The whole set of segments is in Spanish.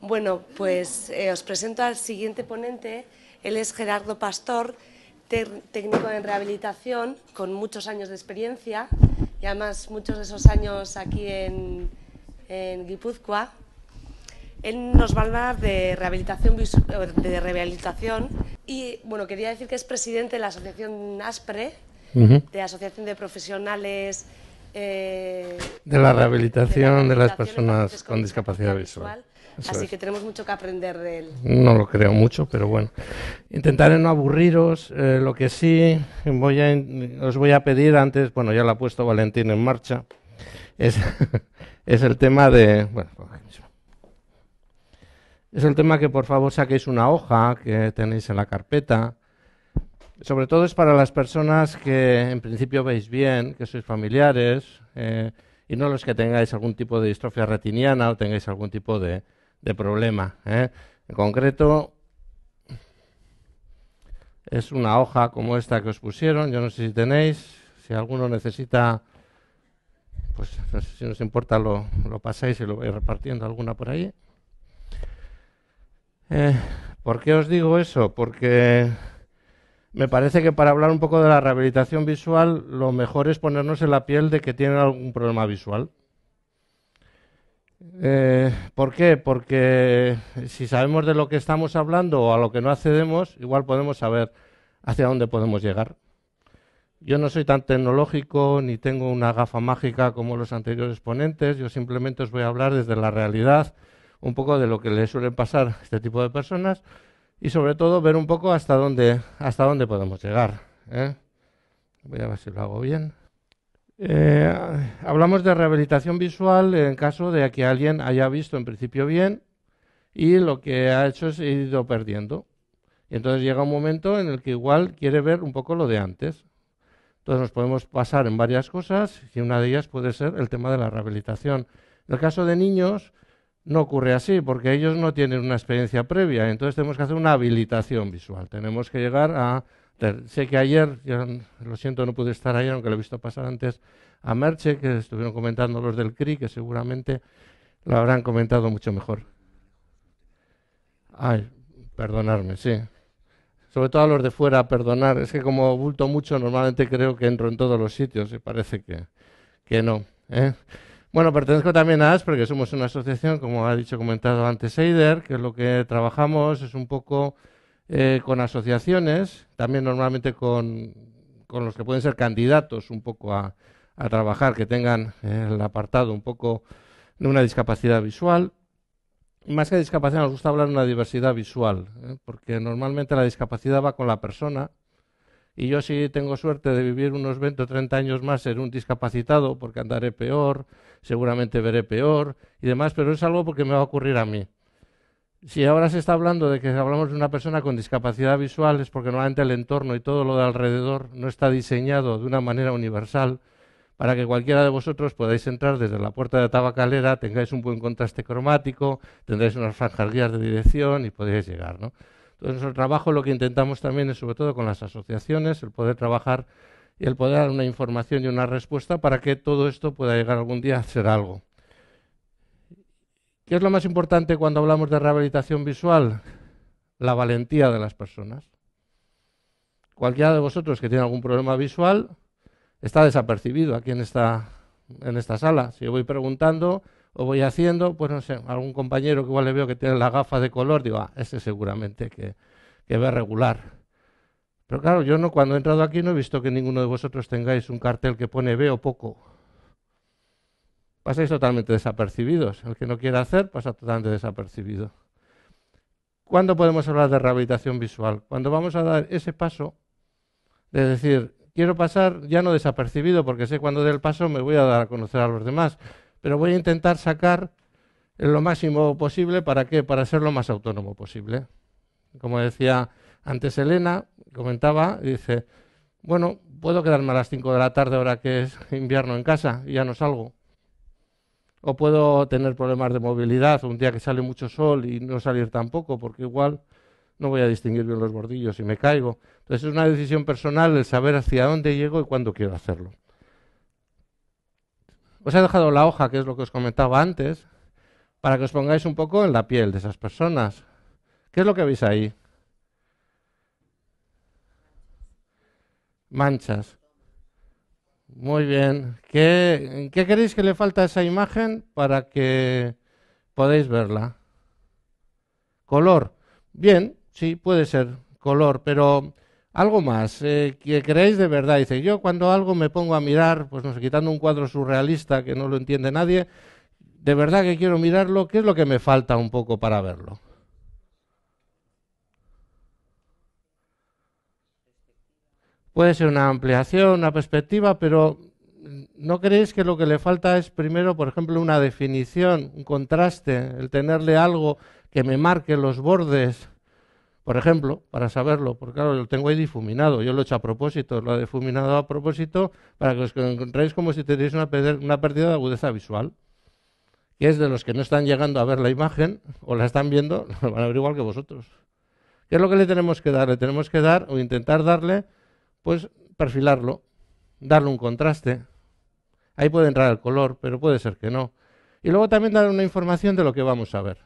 Bueno, pues eh, os presento al siguiente ponente. Él es Gerardo Pastor, técnico en rehabilitación con muchos años de experiencia y además muchos de esos años aquí en, Guipúzcoa. Él nos va a hablar de rehabilitación, eh, de rehabilitación y bueno, quería decir que es presidente de la Asociación ASPRE, de Asociación de Profesionales eh, de, la rehabilitación de las personas con discapacidad visual Así que tenemos mucho que aprender de él. No lo creo mucho, pero bueno. Intentaré no aburriros. Eh, lo que sí os voy a pedir antes, bueno, ya lo ha puesto Valentín en marcha, es, el tema de... Bueno, es el tema que por favor saquéis una hoja que tenéis en la carpeta. Sobre todo es para las personas que en principio veis bien, que sois familiares, eh, y no los que tengáis algún tipo de distrofia retiniana o tengáis algún tipo de, de problema. ¿eh? En concreto, es una hoja como esta que os pusieron. Yo no sé si tenéis, si alguno necesita, pues no sé si nos importa, lo, pasáis y lo voy repartiendo alguna por ahí. Eh, ¿Por qué os digo eso? Porque me parece que para hablar un poco de la rehabilitación visual, lo mejor es ponernos en la piel de que tienen algún problema visual. Eh, ¿Por qué? Porque si sabemos de lo que estamos hablando o a lo que no accedemos, igual podemos saber hacia dónde podemos llegar. Yo no soy tan tecnológico ni tengo una gafa mágica como los anteriores ponentes, yo simplemente os voy a hablar desde la realidad, un poco de lo que le suelen pasar a este tipo de personas y sobre todo ver un poco hasta dónde, hasta dónde podemos llegar. ¿eh? Voy a ver si lo hago bien. Eh, hablamos de rehabilitación visual en caso de que alguien haya visto en principio bien y lo que ha hecho es ido perdiendo. Y entonces llega un momento en el que igual quiere ver un poco lo de antes. Entonces nos podemos pasar en varias cosas y una de ellas puede ser el tema de la rehabilitación. En el caso de niños no ocurre así porque ellos no tienen una experiencia previa, entonces tenemos que hacer una habilitación visual. Tenemos que llegar a Sé que ayer, yo lo siento, no pude estar ayer, aunque lo he visto pasar antes a Merche, que estuvieron comentando los del CRI, que seguramente lo habrán comentado mucho mejor. Ay, perdonarme, sí. Sobre todo a los de fuera, perdonar. Es que como bulto mucho, normalmente creo que entro en todos los sitios y parece que, que no. ¿eh? Bueno, pertenezco también a ASPRE, que somos una asociación, como ha dicho comentado antes Eider, que lo que trabajamos, es un poco eh, con asociaciones, también normalmente con, los que pueden ser candidatos un poco a, a trabajar, que tengan el apartado un poco de una discapacidad visual. Más que discapacidad, nos gusta hablar de una diversidad visual, ¿eh? porque normalmente la discapacidad va con la persona. Y yo si tengo suerte de vivir unos 20 o 30 años más, ser un discapacitado porque andaré peor, seguramente veré peor y demás, pero es algo porque me va a ocurrir a mí. Si ahora se está hablando de que hablamos de una persona con discapacidad visual es porque normalmente el entorno y todo lo de alrededor no está diseñado de una manera universal para que cualquiera de vosotros podáis entrar desde la puerta de tabacalera, tengáis un buen contraste cromático, tendréis unas franjas guías de dirección y podéis llegar. Entonces, nuestro trabajo lo que intentamos también es, sobre todo con las asociaciones, el poder trabajar y el poder dar una información y una respuesta para que todo esto pueda llegar algún día a ser algo. ¿Qué es lo más importante cuando hablamos de rehabilitación visual? La valentía de las personas. Cualquiera de vosotros que tiene algún problema visual está desapercibido aquí en esta, sala. Si yo voy preguntando o voy haciendo, pues no sé, algún compañero que igual le veo que tiene la gafa de color, digo, ah, ese seguramente que, que ve regular. Pero claro, yo no, cuando he entrado aquí no he visto que ninguno de vosotros tengáis un cartel que pone veo poco pasáis totalmente desapercibidos. El que no quiera hacer pasa totalmente desapercibido. ¿Cuándo podemos hablar de rehabilitación visual? Cuando vamos a dar ese paso de decir, quiero pasar ya no desapercibido, porque sé cuando dé el paso me voy a dar a conocer a los demás, pero voy a intentar sacar lo máximo posible para qué? Para ser lo más autónomo posible. Como decía antes Elena, comentaba, dice, bueno, puedo quedarme a las 5 de la tarde ahora que es invierno en casa y ya no salgo. O puedo tener problemas de movilidad, un día que sale mucho sol y no salir tampoco, porque igual no voy a distinguir bien los bordillos y me caigo. Entonces es una decisión personal el saber hacia dónde llego y cuándo quiero hacerlo. Os he dejado la hoja, que es lo que os comentaba antes, para que os pongáis un poco en la piel de esas personas. ¿Qué es lo que veis ahí? Manchas. Muy bien. ¿Qué, queréis que le falta a esa imagen para que podáis verla? Color. Bien, sí, puede ser color, pero algo más ¿qué eh, que creéis de verdad. Dice, yo cuando algo me pongo a mirar, pues no sé, quitando un cuadro surrealista que no lo entiende nadie, de verdad que quiero mirarlo, ¿qué es lo que me falta un poco para verlo? Puede ser una ampliación, una perspectiva, pero ¿no creéis que lo que le falta es primero, por ejemplo, una definición, un contraste, el tenerle algo que me marque los bordes? Por ejemplo, para saberlo, porque claro, lo tengo ahí difuminado, yo lo he hecho a propósito, lo he difuminado a propósito para que os encontréis como si tenéis una, una pérdida de agudeza visual, que es de los que no están llegando a ver la imagen o la están viendo, lo van a ver igual que vosotros. ¿Qué es lo que le tenemos que dar? Le tenemos que dar o intentar darle pues perfilarlo, darle un contraste. Ahí puede entrar el color, pero puede ser que no. Y luego también dar una información de lo que vamos a ver.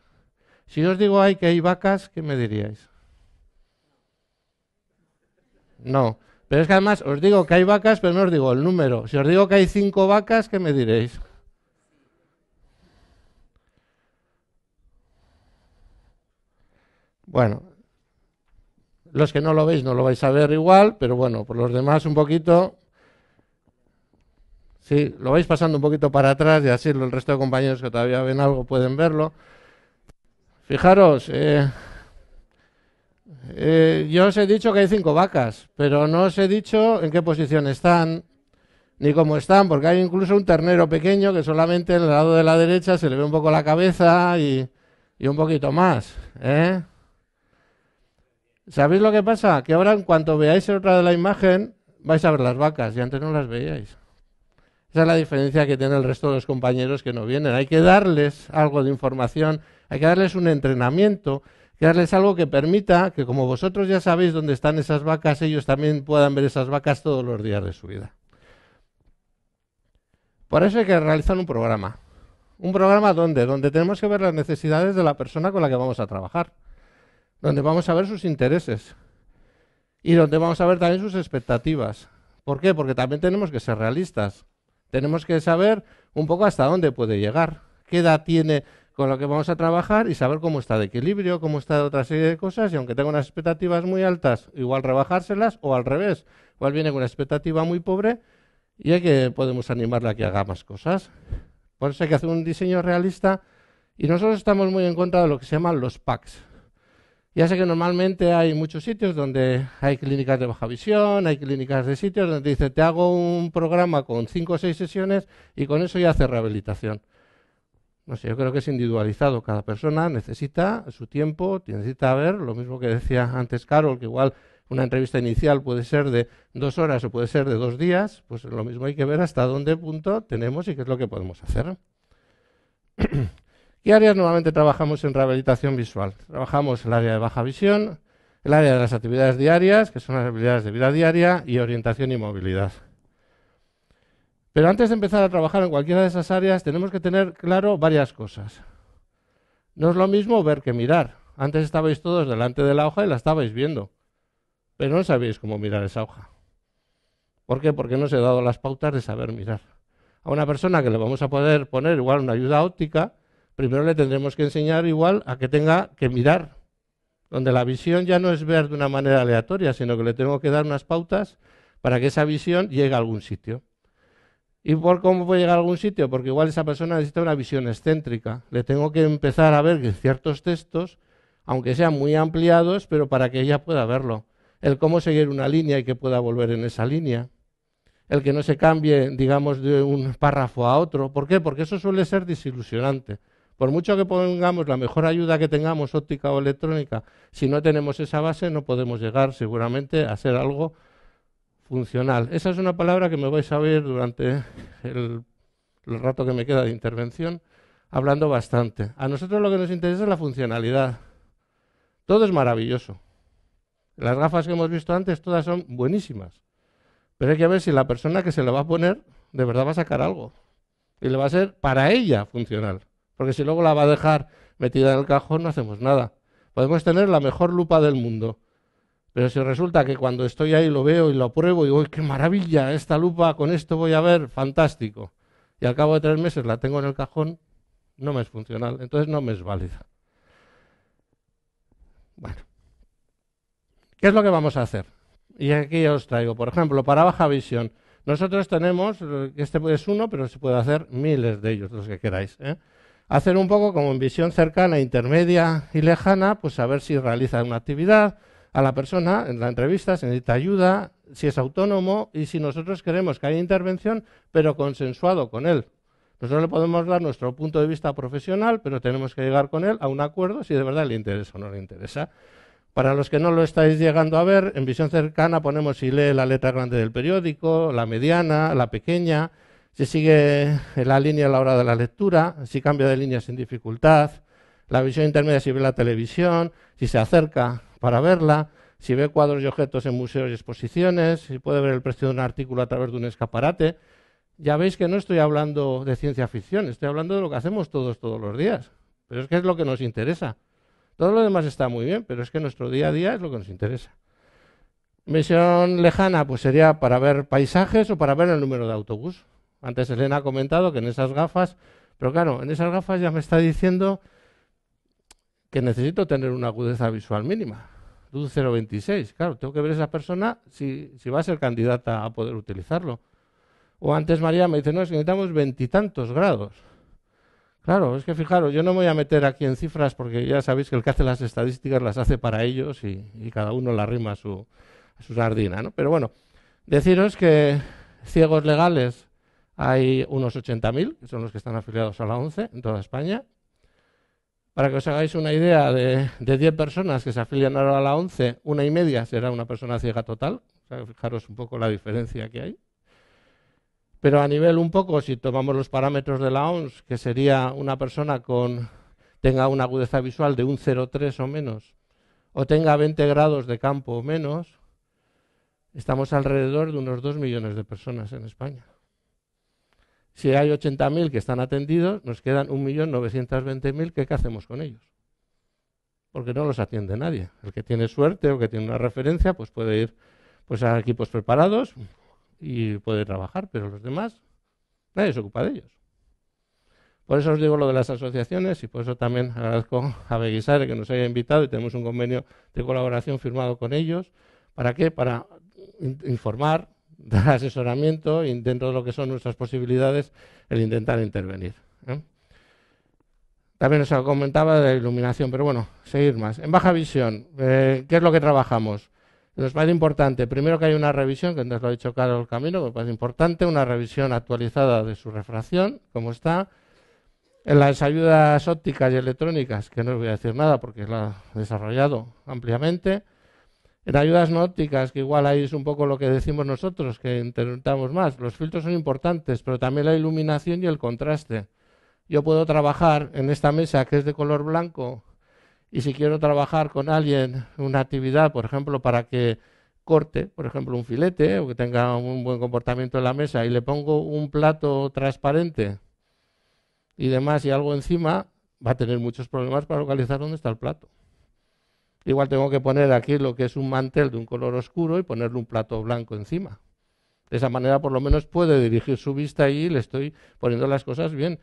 Si os digo hay que hay vacas, ¿qué me diríais? No. Pero es que además os digo que hay vacas, pero no os digo el número. Si os digo que hay cinco vacas, ¿qué me diréis? Bueno, los que no lo veis no lo vais a ver igual, pero bueno, por los demás un poquito. Sí, lo vais pasando un poquito para atrás y así el resto de compañeros que todavía ven algo pueden verlo. Fijaros, eh, eh, yo os he dicho que hay cinco vacas, pero no os he dicho en qué posición están, ni cómo están, porque hay incluso un ternero pequeño que solamente en el lado de la derecha se le ve un poco la cabeza y, y un poquito más. ¿eh? ¿Sabéis lo que pasa? Que ahora en cuanto veáis otra de la imagen, vais a ver las vacas y antes no las veíais. Esa es la diferencia que tiene el resto de los compañeros que no vienen. Hay que darles algo de información, hay que darles un entrenamiento, hay que darles algo que permita que como vosotros ya sabéis dónde están esas vacas, ellos también puedan ver esas vacas todos los días de su vida. Por eso hay que realizar un programa. ¿Un programa dónde? Donde tenemos que ver las necesidades de la persona con la que vamos a trabajar donde vamos a ver sus intereses y donde vamos a ver también sus expectativas. ¿Por qué? Porque también tenemos que ser realistas. Tenemos que saber un poco hasta dónde puede llegar, qué edad tiene con lo que vamos a trabajar y saber cómo está de equilibrio, cómo está de otra serie de cosas y aunque tenga unas expectativas muy altas, igual rebajárselas o al revés, igual viene con una expectativa muy pobre y hay que podemos animarla a que haga más cosas. Por eso hay que hacer un diseño realista y nosotros estamos muy en contra de lo que se llaman los packs. Ya sé que normalmente hay muchos sitios donde hay clínicas de baja visión, hay clínicas de sitios donde dice te hago un programa con cinco o seis sesiones y con eso ya hace rehabilitación. No sé, yo creo que es individualizado. Cada persona necesita su tiempo, necesita ver, lo mismo que decía antes Carol, que igual una entrevista inicial puede ser de dos horas o puede ser de dos días, pues lo mismo hay que ver hasta dónde punto tenemos y qué es lo que podemos hacer. ¿Qué áreas nuevamente trabajamos en rehabilitación visual? Trabajamos el área de baja visión, el área de las actividades diarias, que son las habilidades de vida diaria, y orientación y movilidad. Pero antes de empezar a trabajar en cualquiera de esas áreas, tenemos que tener claro varias cosas. No es lo mismo ver que mirar. Antes estabais todos delante de la hoja y la estabais viendo, pero no sabíais cómo mirar esa hoja. ¿Por qué? Porque no os he dado las pautas de saber mirar. A una persona que le vamos a poder poner igual una ayuda óptica, primero le tendremos que enseñar igual a que tenga que mirar, donde la visión ya no es ver de una manera aleatoria, sino que le tengo que dar unas pautas para que esa visión llegue a algún sitio. ¿Y por cómo puede llegar a algún sitio? Porque igual esa persona necesita una visión excéntrica. Le tengo que empezar a ver que ciertos textos, aunque sean muy ampliados, pero para que ella pueda verlo. El cómo seguir una línea y que pueda volver en esa línea. El que no se cambie, digamos, de un párrafo a otro. ¿Por qué? Porque eso suele ser desilusionante. Por mucho que pongamos la mejor ayuda que tengamos, óptica o electrónica, si no tenemos esa base no podemos llegar seguramente a ser algo funcional. Esa es una palabra que me vais a oír durante el, el rato que me queda de intervención hablando bastante. A nosotros lo que nos interesa es la funcionalidad. Todo es maravilloso. Las gafas que hemos visto antes todas son buenísimas. Pero hay que ver si la persona que se la va a poner de verdad va a sacar algo. Y le va a ser para ella funcional porque si luego la va a dejar metida en el cajón no hacemos nada. Podemos tener la mejor lupa del mundo, pero si resulta que cuando estoy ahí lo veo y lo pruebo y digo, qué maravilla, esta lupa con esto voy a ver, fantástico, y al cabo de tres meses la tengo en el cajón, no me es funcional, entonces no me es válida. Bueno, ¿qué es lo que vamos a hacer? Y aquí os traigo, por ejemplo, para baja visión. Nosotros tenemos, eh, este es uno, pero se puede hacer miles de ellos, los que queráis. ¿eh? hacer un poco como en visión cercana, intermedia y lejana, pues saber si realiza una actividad a la persona en la entrevista, si necesita ayuda, si es autónomo y si nosotros queremos que haya intervención, pero consensuado con él. Nosotros le podemos dar nuestro punto de vista profesional, pero tenemos que llegar con él a un acuerdo si de verdad le interesa o no le interesa. Para los que no lo estáis llegando a ver, en visión cercana ponemos si lee la letra grande del periódico, la mediana, la pequeña, si sigue la línea a la hora de la lectura, si cambia de línea sin dificultad, la visión intermedia si ve la televisión, si se acerca para verla, si ve cuadros y objetos en museos y exposiciones, si puede ver el precio de un artículo a través de un escaparate. Ya veis que no estoy hablando de ciencia ficción, estoy hablando de lo que hacemos todos todos los días. Pero es que es lo que nos interesa. Todo lo demás está muy bien, pero es que nuestro día a día es lo que nos interesa. Misión lejana, pues sería para ver paisajes o para ver el número de autobús. Antes Elena ha comentado que en esas gafas, pero claro, en esas gafas ya me está diciendo que necesito tener una agudeza visual mínima, luz 0,26. Claro, tengo que ver a esa persona si, va a ser candidata a poder utilizarlo. O antes María me dice, no, es que necesitamos veintitantos grados. Claro, es que fijaros, yo no me voy a meter aquí en cifras porque ya sabéis que el que hace las estadísticas las hace para ellos y, cada uno la rima a su, a sardina, ¿no? Pero bueno, deciros que ciegos legales hay unos 80.000, que son los que están afiliados a la ONCE en toda España. Para que os hagáis una idea, de, diez 10 personas que se afilian ahora a la ONCE, una y media será una persona ciega total. fijaros un poco la diferencia que hay. Pero a nivel un poco, si tomamos los parámetros de la ONCE, que sería una persona con tenga una agudeza visual de un 0,3 o menos, o tenga 20 grados de campo o menos, estamos alrededor de unos 2 millones de personas en España. Si hay 80.000 que están atendidos, nos quedan 1.920.000, ¿qué, hacemos con ellos? Porque no los atiende nadie. El que tiene suerte o que tiene una referencia, pues puede ir pues, a equipos preparados y puede trabajar, pero los demás, nadie se ocupa de ellos. Por eso os digo lo de las asociaciones y por eso también agradezco a Beguisare que nos haya invitado y tenemos un convenio de colaboración firmado con ellos. ¿Para qué? Para informar, dar asesoramiento y dentro de lo que son nuestras posibilidades el intentar intervenir. ¿eh? También os comentaba de la iluminación, pero bueno, seguir más. En baja visión, eh, ¿qué es lo que trabajamos? Nos parece importante, primero que hay una revisión, que antes lo ha dicho Carlos Camino, lo más parece importante, una revisión actualizada de su refracción, como está. En las ayudas ópticas y electrónicas, que no os voy a decir nada porque la ha desarrollado ampliamente. En ayudas no ópticas, que igual ahí es un poco lo que decimos nosotros, que intentamos más. Los filtros son importantes, pero también la iluminación y el contraste. Yo puedo trabajar en esta mesa que es de color blanco y si quiero trabajar con alguien una actividad, por ejemplo, para que corte, por ejemplo, un filete o que tenga un buen comportamiento en la mesa y le pongo un plato transparente y demás y algo encima, va a tener muchos problemas para localizar dónde está el plato. Igual tengo que poner aquí lo que es un mantel de un color oscuro y ponerle un plato blanco encima. De esa manera por lo menos puede dirigir su vista y le estoy poniendo las cosas bien.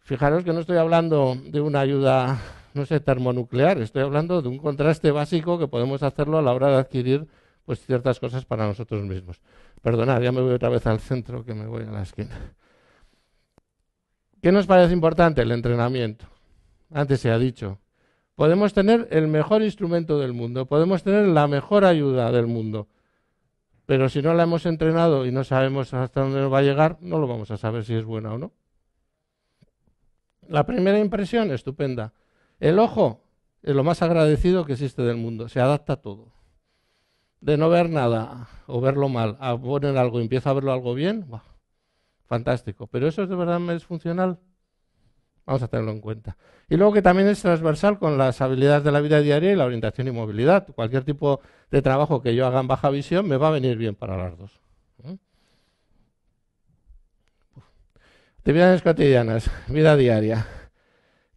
Fijaros que no estoy hablando de una ayuda, no sé, termonuclear, estoy hablando de un contraste básico que podemos hacerlo a la hora de adquirir pues ciertas cosas para nosotros mismos. Perdonad, ya me voy otra vez al centro, que me voy a la esquina. ¿Qué nos parece importante? El entrenamiento. Antes se ha dicho, Podemos tener el mejor instrumento del mundo, podemos tener la mejor ayuda del mundo, pero si no la hemos entrenado y no sabemos hasta dónde nos va a llegar, no lo vamos a saber si es buena o no. La primera impresión, estupenda. El ojo es lo más agradecido que existe del mundo, se adapta a todo. De no ver nada o verlo mal, a poner algo, empieza a verlo algo bien, fantástico. Pero eso es de verdad es funcional. Vamos a tenerlo en cuenta. Y luego que también es transversal con las habilidades de la vida diaria y la orientación y movilidad. Cualquier tipo de trabajo que yo haga en baja visión me va a venir bien para las dos. ¿Mm? Actividades cotidianas, vida diaria.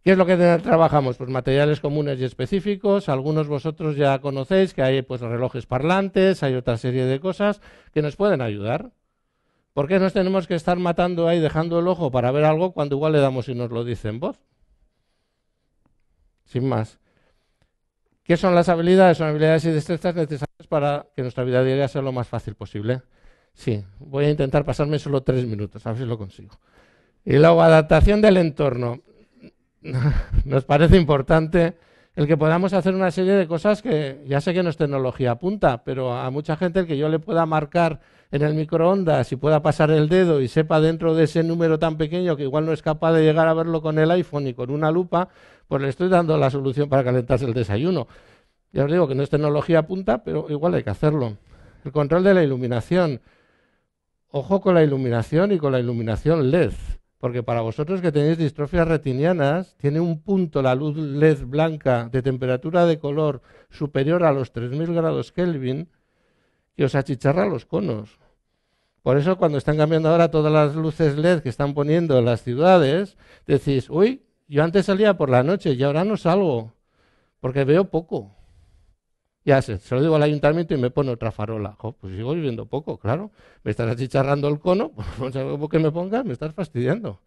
¿Qué es lo que trabajamos? Pues materiales comunes y específicos. Algunos vosotros ya conocéis que hay pues relojes parlantes, hay otra serie de cosas que nos pueden ayudar. ¿Por qué nos tenemos que estar matando ahí, dejando el ojo para ver algo cuando igual le damos y nos lo dice en voz? Sin más. ¿Qué son las habilidades? Son habilidades y destrezas necesarias para que nuestra vida diaria sea lo más fácil posible. Sí, voy a intentar pasarme solo tres minutos, a ver si lo consigo. Y luego, adaptación del entorno. nos parece importante el que podamos hacer una serie de cosas que ya sé que no es tecnología punta, pero a mucha gente el que yo le pueda marcar en el microondas si pueda pasar el dedo y sepa dentro de ese número tan pequeño que igual no es capaz de llegar a verlo con el iPhone y con una lupa, pues le estoy dando la solución para calentarse el desayuno. Ya os digo que no es tecnología punta, pero igual hay que hacerlo. El control de la iluminación. Ojo con la iluminación y con la iluminación LED, porque para vosotros que tenéis distrofias retinianas, tiene un punto la luz LED blanca de temperatura de color superior a los 3.000 grados Kelvin, y os achicharra los conos. Por eso cuando están cambiando ahora todas las luces LED que están poniendo en las ciudades, decís, uy, yo antes salía por la noche y ahora no salgo, porque veo poco. Ya sé, se lo digo al ayuntamiento y me pone otra farola. pues sigo viviendo poco, claro. Me estás achicharrando el cono, pues no que me pongas, me estás fastidiando.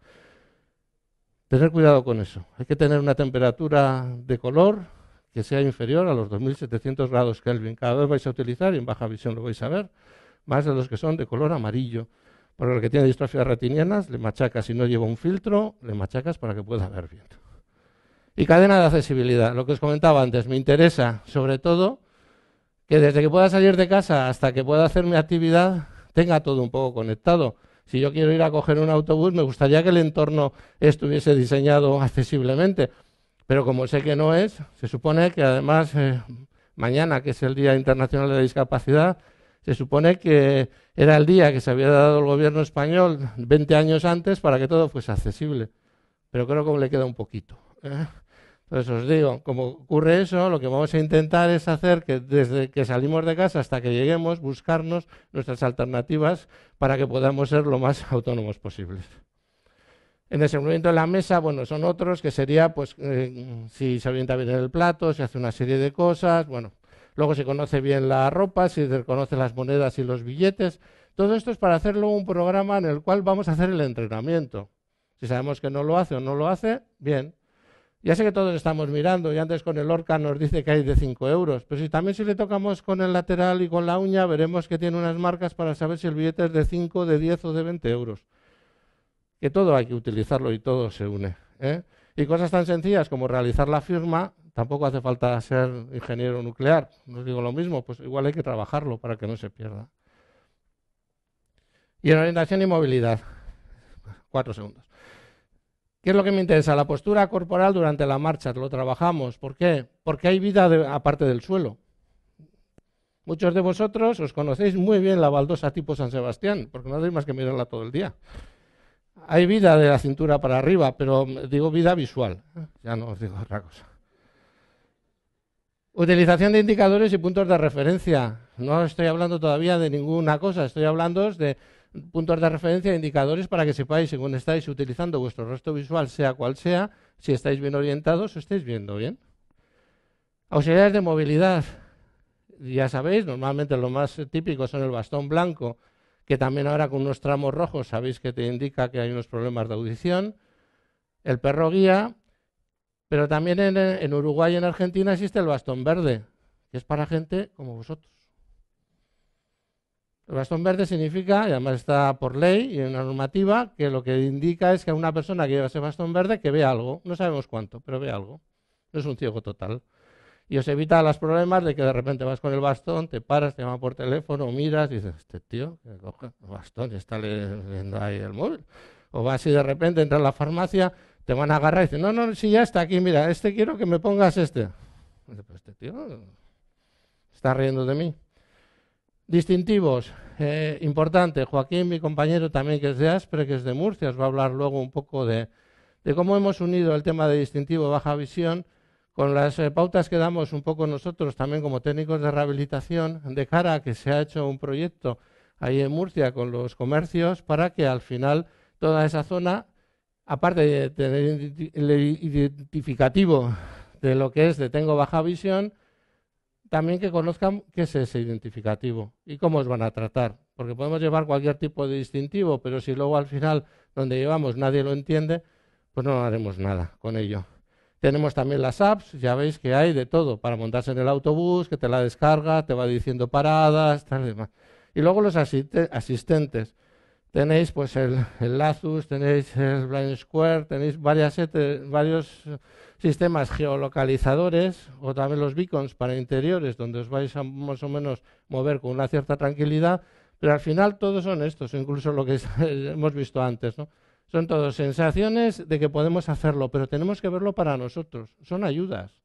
Tener cuidado con eso. Hay que tener una temperatura de color que sea inferior a los 2700 grados Kelvin. Cada vez vais a utilizar, y en baja visión lo vais a ver, más de los que son de color amarillo. Para el que tiene distrofias retinianas, le machacas, si no lleva un filtro, le machacas para que pueda ver bien. Y cadena de accesibilidad. Lo que os comentaba antes, me interesa sobre todo que desde que pueda salir de casa hasta que pueda hacer mi actividad, tenga todo un poco conectado. Si yo quiero ir a coger un autobús, me gustaría que el entorno estuviese diseñado accesiblemente. Pero como sé que no es, se supone que además eh, mañana, que es el Día Internacional de la Discapacidad, se supone que era el día que se había dado el gobierno español 20 años antes para que todo fuese accesible. Pero creo que le queda un poquito. ¿eh? Entonces os digo, como ocurre eso, lo que vamos a intentar es hacer que desde que salimos de casa hasta que lleguemos, buscarnos nuestras alternativas para que podamos ser lo más autónomos posibles. En ese momento de la mesa, bueno, son otros que sería, pues, eh, si se orienta bien el plato, se hace una serie de cosas, bueno. Luego se conoce bien la ropa, se conoce las monedas y los billetes. Todo esto es para hacerlo un programa en el cual vamos a hacer el entrenamiento. Si sabemos que no lo hace o no lo hace, bien. Ya sé que todos estamos mirando y antes con el orca nos dice que hay de 5 euros, pero si también si le tocamos con el lateral y con la uña, veremos que tiene unas marcas para saber si el billete es de 5, de 10 o de 20 euros que todo hay que utilizarlo y todo se une. ¿eh? Y cosas tan sencillas como realizar la firma, tampoco hace falta ser ingeniero nuclear. No digo lo mismo, pues igual hay que trabajarlo para que no se pierda. Y en orientación y movilidad, cuatro segundos. ¿Qué es lo que me interesa? La postura corporal durante la marcha, lo trabajamos. ¿Por qué? Porque hay vida aparte del suelo. Muchos de vosotros os conocéis muy bien la baldosa tipo San Sebastián, porque no hacéis más que mirarla todo el día. Hay vida de la cintura para arriba, pero digo vida visual, ya no os digo otra cosa. Utilización de indicadores y puntos de referencia. No estoy hablando todavía de ninguna cosa, estoy hablando de puntos de referencia e indicadores para que sepáis, según estáis utilizando vuestro resto visual, sea cual sea, si estáis bien orientados o estáis viendo bien. Auxiliares de movilidad. Ya sabéis, normalmente lo más típico son el bastón blanco que también ahora con unos tramos rojos sabéis que te indica que hay unos problemas de audición, el perro guía, pero también en, Uruguay y en Argentina existe el bastón verde, que es para gente como vosotros. El bastón verde significa, y además está por ley y en la normativa, que lo que indica es que una persona que lleva ese bastón verde que ve algo, no sabemos cuánto, pero ve algo. No es un ciego total y os evita los problemas de que de repente vas con el bastón, te paras, te llaman por teléfono, miras y dices, este tío, que coja el bastón y está leyendo ahí el móvil. O vas y de repente entras a la farmacia, te van a agarrar y dicen, no, no, si ya está aquí, mira, este quiero que me pongas este. pues este tío está riendo de mí. Distintivos, eh, importante. Joaquín, mi compañero también, que es de Aspre, que es de Murcia, os va a hablar luego un poco de, de cómo hemos unido el tema de distintivo baja visión con las eh, pautas que damos un poco nosotros también como técnicos de rehabilitación, de cara a que se ha hecho un proyecto ahí en Murcia con los comercios para que al final toda esa zona, aparte de tener el identificativo de lo que es de tengo baja visión, también que conozcan qué es ese identificativo y cómo os van a tratar. Porque podemos llevar cualquier tipo de distintivo, pero si luego al final donde llevamos nadie lo entiende, pues no haremos nada con ello. Tenemos también las apps, ya veis que hay de todo, para montarse en el autobús, que te la descarga, te va diciendo paradas, tal y demás. Y luego los asistentes. Tenéis pues el, Lazus, tenéis el Blind Square, tenéis varios sistemas geolocalizadores o también los beacons para interiores, donde os vais a más o menos mover con una cierta tranquilidad. Pero al final todos son estos, incluso lo que hemos visto antes, ¿no? Son todas sensaciones de que podemos hacerlo, pero tenemos que verlo para nosotros. Son ayudas.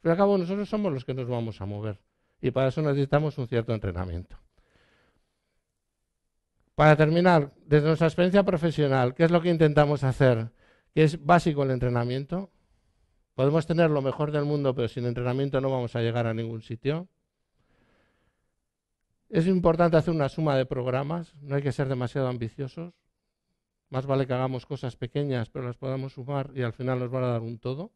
Pero al cabo, nosotros somos los que nos vamos a mover. Y para eso necesitamos un cierto entrenamiento. Para terminar, desde nuestra experiencia profesional, ¿qué es lo que intentamos hacer? Que es básico el entrenamiento. Podemos tener lo mejor del mundo, pero sin entrenamiento no vamos a llegar a ningún sitio. Es importante hacer una suma de programas, no hay que ser demasiado ambiciosos. Más vale que hagamos cosas pequeñas, pero las podamos sumar y al final nos van a dar un todo.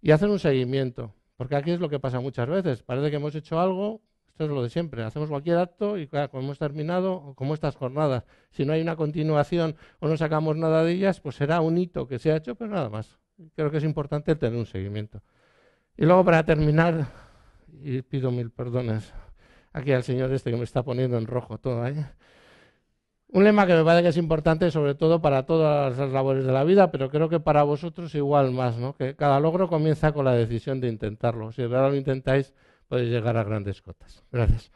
Y hacer un seguimiento, porque aquí es lo que pasa muchas veces. Parece que hemos hecho algo, esto es lo de siempre. Hacemos cualquier acto y claro, como hemos terminado, como estas jornadas, si no hay una continuación o no sacamos nada de ellas, pues será un hito que se ha hecho, pero nada más. Creo que es importante tener un seguimiento. Y luego para terminar, y pido mil perdones aquí al señor este que me está poniendo en rojo todo, ¿eh? Un lema que me parece que es importante, sobre todo para todas las labores de la vida, pero creo que para vosotros igual más, ¿no? Que cada logro comienza con la decisión de intentarlo. Si realmente lo intentáis, podéis llegar a grandes cotas. Gracias.